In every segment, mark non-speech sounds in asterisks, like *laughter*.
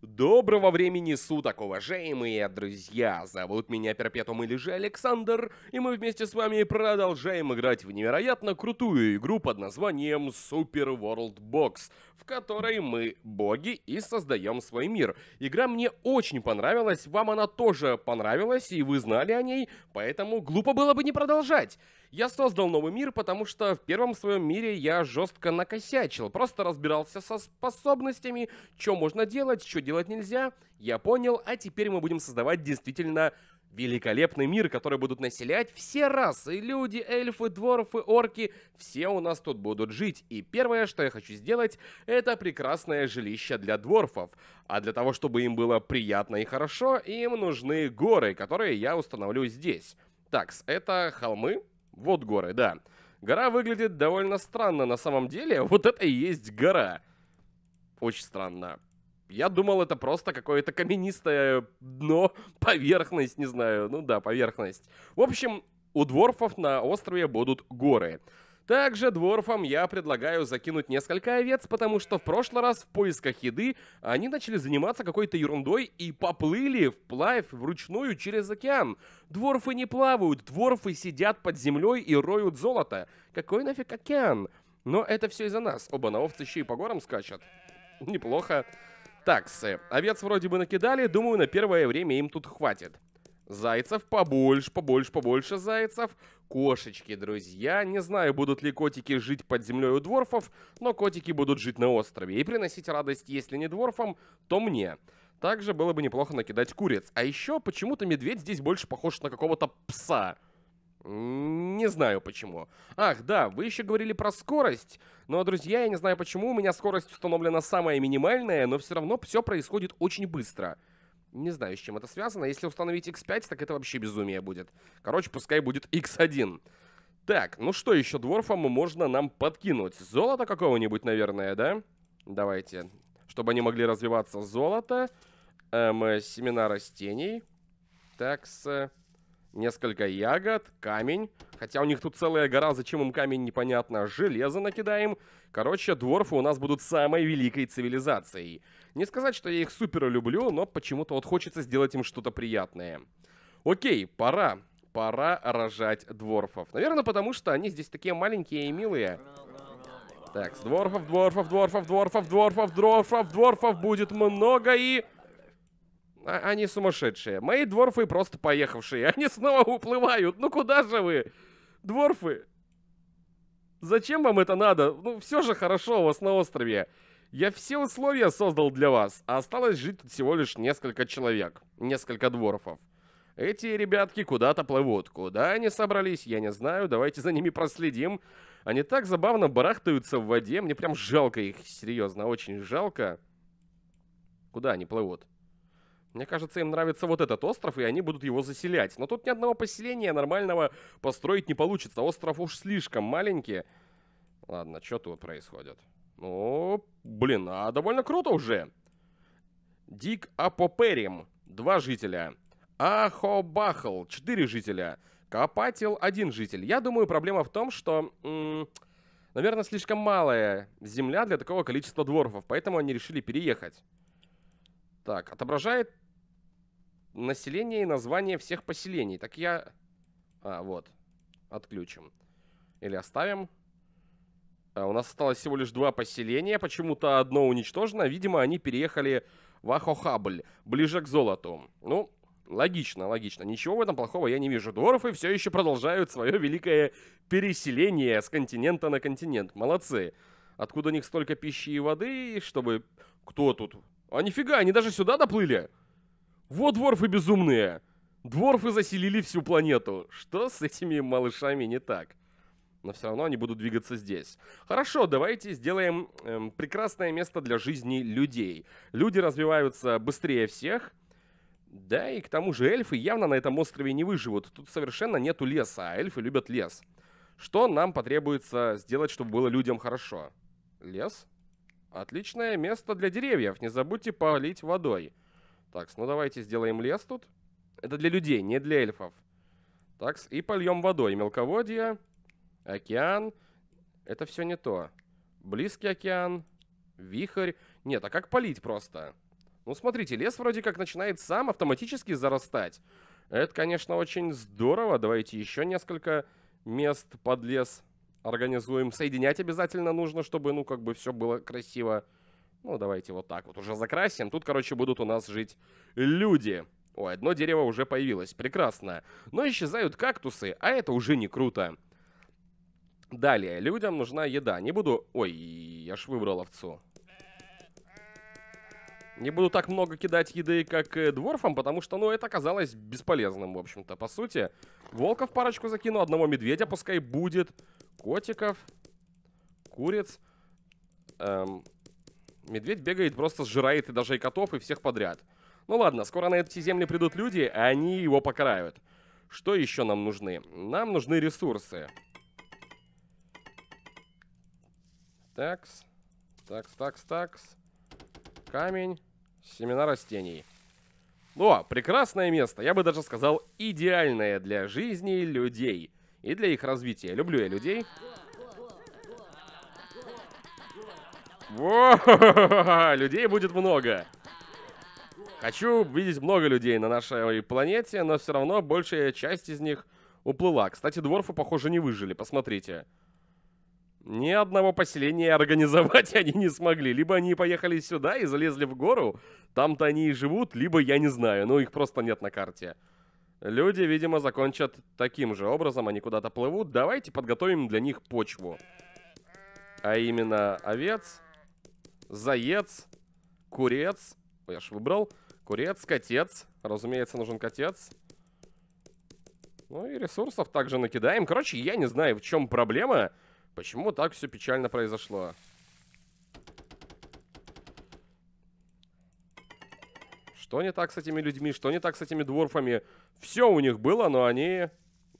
Доброго времени суток, уважаемые друзья! Зовут меня Перпетум или же Александр, и мы вместе с вами продолжаем играть в невероятно крутую игру под названием Super World Box, в которой мы боги и создаем свой мир. Игра мне очень понравилась, вам она тоже понравилась, и вы знали о ней, поэтому глупо было бы не продолжать. Я создал новый мир, потому что в первом своем мире я жестко накосячил, просто разбирался со способностями, что можно делать, что делать нельзя. Я понял, а теперь мы будем создавать действительно великолепный мир, который будут населять все расы, люди, эльфы, дворфы, орки, все у нас тут будут жить. И первое, что я хочу сделать, это прекрасное жилище для дворфов. А для того, чтобы им было приятно и хорошо, им нужны горы, которые я установлю здесь. Так, это холмы, вот горы, да. Гора выглядит довольно странно на самом деле. *laughs* Вот это и есть гора. Очень странно. Я думал, это просто какое-то каменистое дно, *laughs* поверхность, не знаю. Ну да, поверхность. В общем, у дворфов на острове будут горы. Также дворфам я предлагаю закинуть несколько овец, потому что в прошлый раз в поисках еды они начали заниматься какой-то ерундой и поплыли вплавь вручную через океан. Дворфы не плавают, дворфы сидят под землей и роют золото. Какой нафиг океан? Но это все из-за нас. Оба на овцы еще и по горам скачут. Неплохо. Таксы. Овец вроде бы накидали, думаю, на первое время им тут хватит. Зайцев побольше, побольше, побольше зайцев. Кошечки, друзья. Не знаю, будут ли котики жить под землей у дворфов, но котики будут жить на острове и приносить радость, если не дворфам, то мне. Также было бы неплохо накидать куриц. А еще почему-то медведь здесь больше похож на какого-то пса. Не знаю почему. Ах, да, вы еще говорили про скорость. Но, друзья, я не знаю почему, у меня скорость установлена самая минимальная, но все равно все происходит очень быстро. Быстро. Не знаю, с чем это связано. Если установить x5, так это вообще безумие будет. Короче, пускай будет x1. Так, ну что еще дворфам можно нам подкинуть? Золото какого-нибудь, наверное, да? Давайте. Чтобы они могли развиваться. Золото. Эм, семена растений. Так, с... Несколько ягод, камень. Хотя у них тут целая гора, зачем им камень, непонятно. Железо накидаем. Короче, дворфы у нас будут самой великой цивилизацией. Не сказать, что я их супер люблю, но почему-то вот хочется сделать им что-то приятное. Окей, пора. Пора рожать дворфов. Наверное, потому что они здесь такие маленькие и милые. Так, с дворфов, дворфов, дворфов, дворфов, дворфов, дворфов, дворфов будет много и... А, они сумасшедшие. Мои дворфы просто поехавшие. *laughs* Они снова уплывают. Ну куда же вы? Дворфы. Зачем вам это надо? Ну все же хорошо у вас на острове. Я все условия создал для вас, а осталось жить тут всего лишь несколько человек. Несколько дворфов. Эти ребятки куда-то плывут. Куда они собрались, я не знаю. Давайте за ними проследим. Они так забавно барахтаются в воде. Мне прям жалко их, серьезно, очень жалко. Куда они плывут? Мне кажется, им нравится вот этот остров, и они будут его заселять. Но тут ни одного поселения нормального построить не получится. Остров уж слишком маленький. Ладно, что тут происходит? Ну, блин, а довольно круто уже. Дик Апоперим, два жителя. Ахобахл, четыре жителя. Копатил, один житель. Я думаю, проблема в том, что... Наверное, слишком малая земля для такого количества дворфов, поэтому они решили переехать. Так, отображает население и название всех поселений. Так я... А, вот. Отключим. Или оставим. А, у нас осталось всего лишь два поселения. Почему-то одно уничтожено. Видимо, они переехали в Ахохабль, ближе к золоту. Ну, логично, логично. Ничего в этом плохого я не вижу. Дворфы все еще продолжают свое великое переселение с континента на континент. Молодцы. Откуда у них столько пищи и воды, чтобы... Кто тут а нифига, они даже сюда доплыли. Вот дворфы безумные. Дворфы заселили всю планету. Что с этими малышами не так? Но все равно они будут двигаться здесь. Хорошо, давайте сделаем эм, прекрасное место для жизни людей. Люди развиваются быстрее всех. Да, и к тому же эльфы явно на этом острове не выживут. Тут совершенно нету леса, а эльфы любят лес. Что нам потребуется сделать, чтобы было людям хорошо? Лес? Лес? Отличное место для деревьев, не забудьте полить водой. Такс, ну давайте сделаем лес тут. Это для людей, не для эльфов. Такс, и польем водой. Мелководье, океан. Это все не то. Близкий океан, вихрь. Нет, а как полить просто? Ну смотрите, лес вроде как начинает сам автоматически зарастать. Это, конечно, очень здорово. Давайте еще несколько мест под лес организуем. Соединять обязательно нужно, чтобы, ну, как бы все было красиво. Ну, давайте вот так вот уже закрасим. Тут, короче, будут у нас жить люди. Ой, одно дерево уже появилось. Прекрасно. Но исчезают кактусы, а это уже не круто. Далее, людям нужна еда. Не буду... Ой, я ж выбрал овцу. Не буду так много кидать еды, как э, дворфам, потому что, ну, это оказалось бесполезным, в общем-то. По сути, волков парочку закину, одного медведя пускай будет, котиков, куриц. Эм, медведь бегает, просто сжирает и даже и котов, и всех подряд. Ну ладно, скоро на эти земли придут люди, а они его покарают. Что еще нам нужны? Нам нужны ресурсы. Такс, такс, такс, такс. Камень. Семена растений. О, ну а, прекрасное место. Я бы даже сказал, идеальное для жизни людей. И для их развития. Люблю я людей. Во, *laughs* людей будет много. Хочу видеть много людей на нашей планете, но все равно большая часть из них уплыла. Кстати, дворфы, похоже, не выжили, посмотрите. Посмотрите. Ни одного поселения организовать *laughs* они не смогли. Либо они поехали сюда и залезли в гору, там-то они и живут, либо я не знаю, но их просто нет на карте. Люди, видимо, закончат таким же образом, они куда-то плывут. Давайте подготовим для них почву. А именно овец, заяц, курец. Я ж выбрал. Курец, котец. Разумеется, нужен котец. Ну и ресурсов также накидаем. Короче, я не знаю, в чем проблема. Проблема. Почему так все печально произошло? Что не так с этими людьми? Что не так с этими дворфами? Все у них было, но они...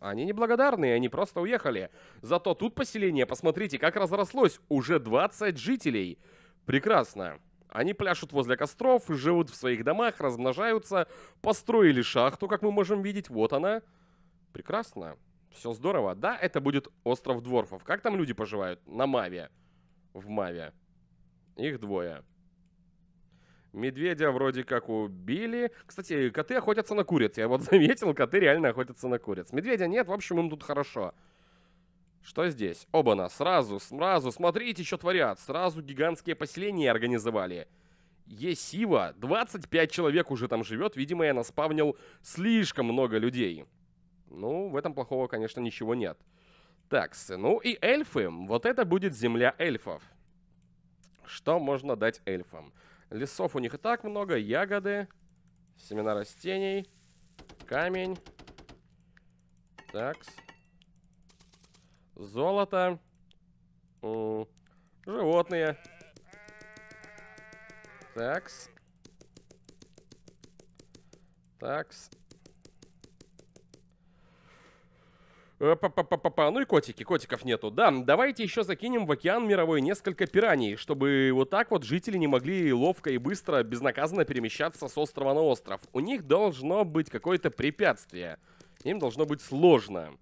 Они неблагодарные, они просто уехали. Зато тут поселение, посмотрите, как разрослось. Уже 20 жителей. Прекрасно. Они пляшут возле костров, живут в своих домах, размножаются. Построили шахту, как мы можем видеть. Вот она. Прекрасно все здорово. Да, это будет остров Дворфов. Как там люди поживают? На Маве. В Маве. Их двое. Медведя вроде как убили. Кстати, коты охотятся на куриц. Я вот *laughs* заметил, коты реально охотятся на куриц. Медведя нет, в общем, им тут хорошо. Что здесь? Оба-на, сразу, сразу, смотрите, что творят. Сразу гигантские поселения организовали. Есива, 25 человек уже там живет. Видимо, я наспавнил слишком много людей. Ну, в этом плохого, конечно, ничего нет. Такс, ну и эльфы. Вот это будет земля эльфов. Что можно дать эльфам? Лесов у них и так много, ягоды, семена растений, камень. Такс. Золото. животные. Такс. Такс. Э, па-па-па-па-па. Ну и котики, котиков нету. Да, давайте еще закинем в океан мировой несколько пираний, чтобы вот так вот жители не могли ловко и быстро, безнаказанно перемещаться с острова на остров. У них должно быть какое-то препятствие. Им должно быть сложно.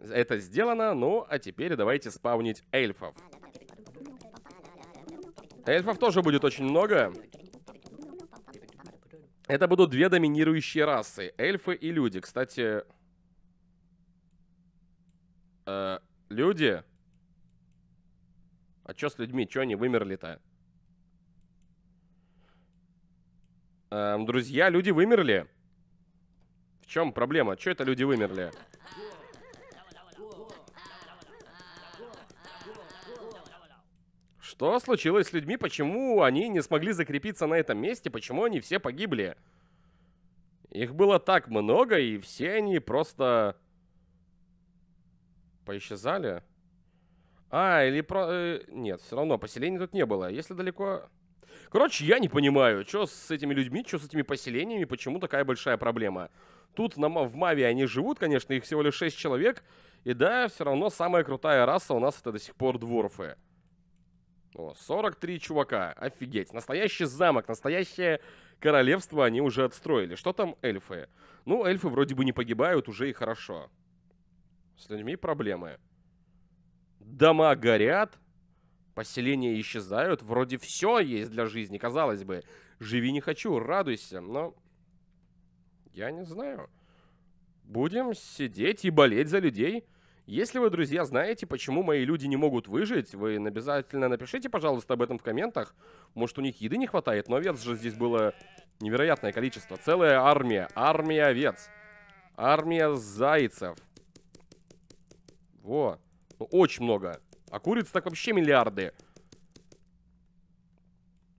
Это сделано, ну а теперь давайте спаунить эльфов. Эльфов тоже будет очень много. Это будут две доминирующие расы, эльфы и люди. Кстати, Э, люди, а что с людьми, что они вымерли-то? Эм, друзья, люди вымерли. В чем проблема? Че это люди вымерли? Что случилось с людьми? Почему они не смогли закрепиться на этом месте? Почему они все погибли? Их было так много, и все они просто поисчезали. А, или про... Э, нет, все равно поселений тут не было. Если далеко... Короче, я не понимаю, что с этими людьми, что с этими поселениями, почему такая большая проблема. Тут на, в Маве они живут, конечно, их всего лишь 6 человек. И да, все равно самая крутая раса у нас это до сих пор дворфы. О, 43 чувака, офигеть. Настоящий замок, настоящее королевство они уже отстроили. Что там эльфы? Ну, эльфы вроде бы не погибают, уже и хорошо. С людьми проблемы. Дома горят, поселения исчезают. Вроде все есть для жизни, казалось бы. Живи не хочу, радуйся, но... Я не знаю. Будем сидеть и болеть за людей. Если вы, друзья, знаете, почему мои люди не могут выжить, вы обязательно напишите, пожалуйста, об этом в комментах. Может, у них еды не хватает, но овец же здесь было невероятное количество. Целая армия. Армия овец. Армия зайцев. Во. Ну, очень много. А куриц так вообще миллиарды.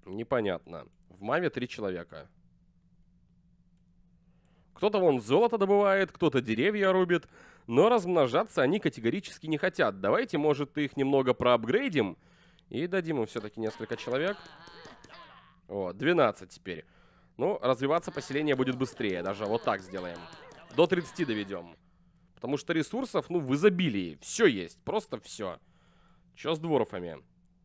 Непонятно. В маме три человека. Кто-то вон золото добывает, кто-то деревья рубит, но размножаться они категорически не хотят. Давайте, может, их немного проапгрейдим и дадим им все-таки несколько человек. О, 12 теперь. Ну, развиваться поселение будет быстрее, даже вот так сделаем. До 30 доведем. Потому что ресурсов, ну, в изобилии. Все есть, просто все. Что с дворфами?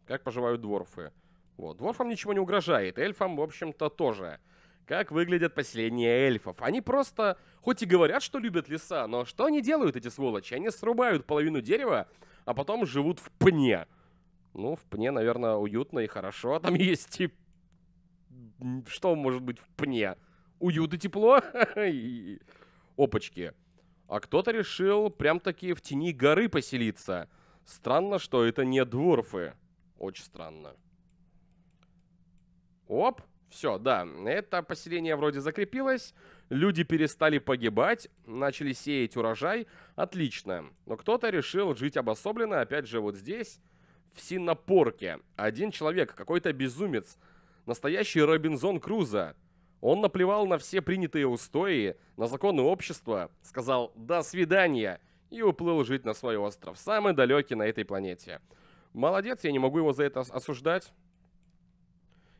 Как поживают дворфы? Вот, дворфам ничего не угрожает, эльфам, в общем-то, тоже. Как выглядят поселения эльфов? Они просто, хоть и говорят, что любят леса, но что они делают, эти сволочи? Они срубают половину дерева, а потом живут в пне. Ну, в пне, наверное, уютно и хорошо. Там *laughs* есть и... Что может быть в пне? Уют и тепло? *laughs* и... Опачки а кто-то решил прям-таки в тени горы поселиться. Странно, что это не дворфы. Очень странно. Оп, все, да, это поселение вроде закрепилось, люди перестали погибать, начали сеять урожай, отлично. Но кто-то решил жить обособленно, опять же, вот здесь, в Синопорке. Один человек, какой-то безумец, настоящий Робинзон Круза. Он наплевал на все принятые устои, на законы общества, сказал «до свидания» и уплыл жить на свой остров, самый далекий на этой планете. Молодец, я не могу его за это осуждать.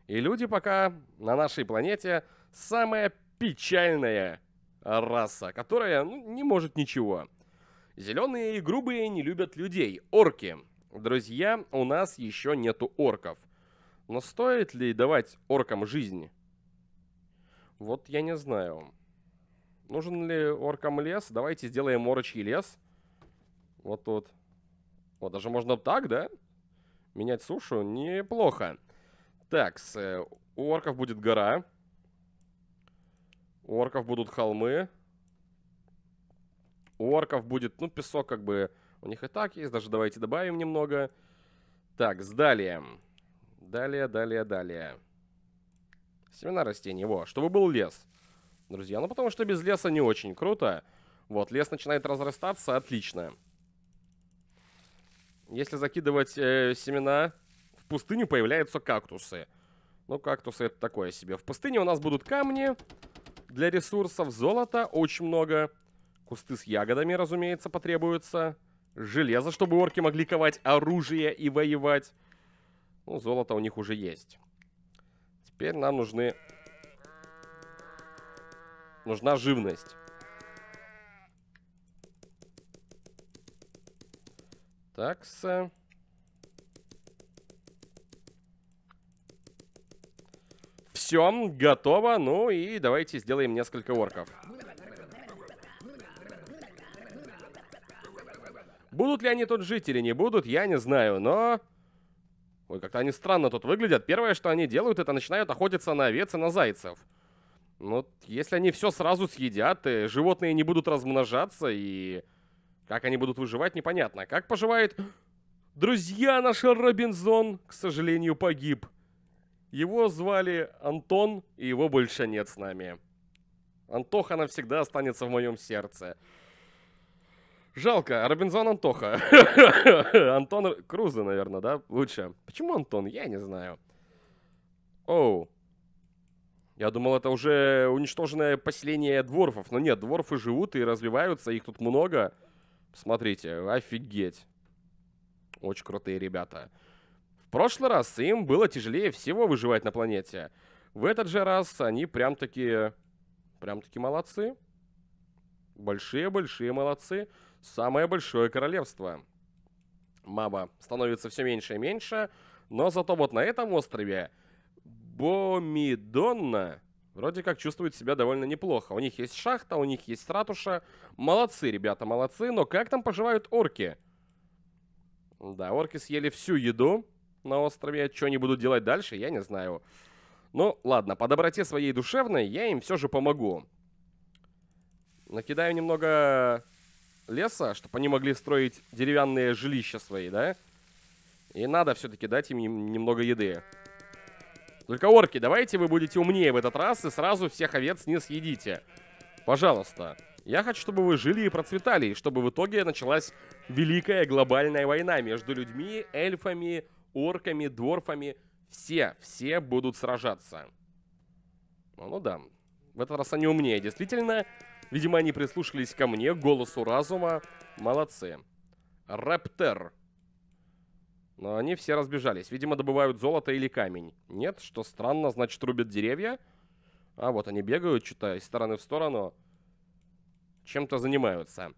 И люди пока на нашей планете самая печальная раса, которая ну, не может ничего. Зеленые и грубые не любят людей, орки. Друзья, у нас еще нету орков. Но стоит ли давать оркам жизнь? Вот я не знаю. Нужен ли оркам лес? Давайте сделаем орочий лес. Вот тут. Вот даже можно так, да? Менять сушу? Неплохо. Так, с, э, у орков будет гора. У орков будут холмы. У орков будет, ну, песок как бы у них и так есть. Даже давайте добавим немного. Так, далее. Далее, далее, далее. Семена растений, во, чтобы был лес. Друзья, ну потому что без леса не очень круто. Вот, лес начинает разрастаться, отлично. Если закидывать э, семена, в пустыню появляются кактусы. Ну, кактусы это такое себе. В пустыне у нас будут камни для ресурсов, золота очень много. Кусты с ягодами, разумеется, потребуются. Железо, чтобы орки могли ковать оружие и воевать. Ну, золото у них уже есть. Теперь нам нужны... Нужна живность. Такса. Все, готово. Ну и давайте сделаем несколько орков. Будут ли они тут жить или не будут, я не знаю, но... Ой, как-то они странно тут выглядят. Первое, что они делают, это начинают охотиться на овец и на зайцев. Ну, если они все сразу съедят, и животные не будут размножаться, и как они будут выживать, непонятно. Как поживает... Друзья, наш Робинзон, к сожалению, погиб. Его звали Антон, и его больше нет с нами. Антоха навсегда останется в моем сердце. Жалко, Робинзон Антоха. *laughs* Антон Круза, наверное, да? Лучше. Почему Антон? Я не знаю. Оу. Я думал, это уже уничтоженное поселение дворфов. Но нет, дворфы живут и развиваются, их тут много. Смотрите, офигеть. Очень крутые ребята. В прошлый раз им было тяжелее всего выживать на планете. В этот же раз они прям-таки... Прям-таки молодцы. Большие-большие молодцы самое большое королевство. Маба становится все меньше и меньше, но зато вот на этом острове Бомидонна вроде как чувствует себя довольно неплохо. У них есть шахта, у них есть ратуша. Молодцы, ребята, молодцы, но как там поживают орки? Да, орки съели всю еду на острове. Что они будут делать дальше, я не знаю. Ну, ладно, по доброте своей душевной я им все же помогу. Накидаю немного леса, чтобы они могли строить деревянные жилища свои, да? И надо все-таки дать им немного еды. Только орки, давайте вы будете умнее в этот раз и сразу всех овец не съедите. Пожалуйста. Я хочу, чтобы вы жили и процветали, и чтобы в итоге началась великая глобальная война между людьми, эльфами, орками, дворфами. Все, все будут сражаться. Ну, ну да. В этот раз они умнее, действительно. Видимо, они прислушались ко мне, голосу разума. Молодцы. Рептер. Но они все разбежались. Видимо, добывают золото или камень. Нет, что странно, значит, рубят деревья. А вот они бегают что-то из стороны в сторону. Чем-то занимаются.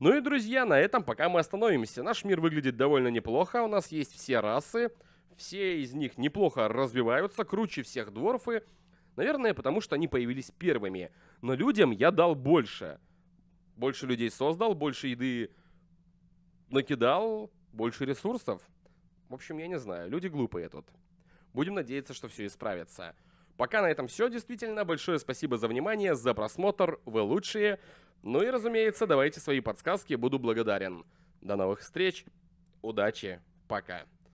Ну и, друзья, на этом пока мы остановимся. Наш мир выглядит довольно неплохо. У нас есть все расы. Все из них неплохо развиваются, круче всех дворфы. Наверное, потому что они появились первыми. Но людям я дал больше. Больше людей создал, больше еды накидал, больше ресурсов. В общем, я не знаю, люди глупые тут. Будем надеяться, что все исправится. Пока на этом все, действительно. Большое спасибо за внимание, за просмотр. Вы лучшие. Ну и, разумеется, давайте свои подсказки, буду благодарен. До новых встреч. Удачи. Пока.